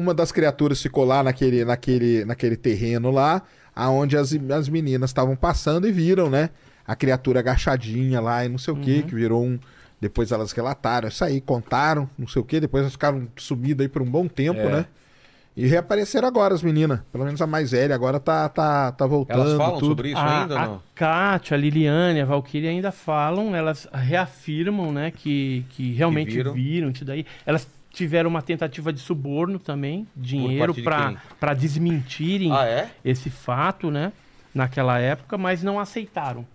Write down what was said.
uma das criaturas se colar naquele, naquele, naquele terreno lá, aonde as, as meninas estavam passando e viram, né? A criatura agachadinha lá e não sei o que, uhum. que virou um. Depois elas relataram isso aí, contaram, não sei o que, depois elas ficaram sumidas aí por um bom tempo, é. né? E reapareceram agora as meninas. Pelo menos a mais velha agora tá, tá, tá voltando. Elas falam tudo. sobre isso a, ainda, a não? A Kátia, a Liliane, a Valkyrie ainda falam, elas reafirmam, né, que, que realmente que viram. viram isso daí. Elas tiveram uma tentativa de suborno também, dinheiro de para desmentirem ah, é? esse fato, né? Naquela época, mas não aceitaram.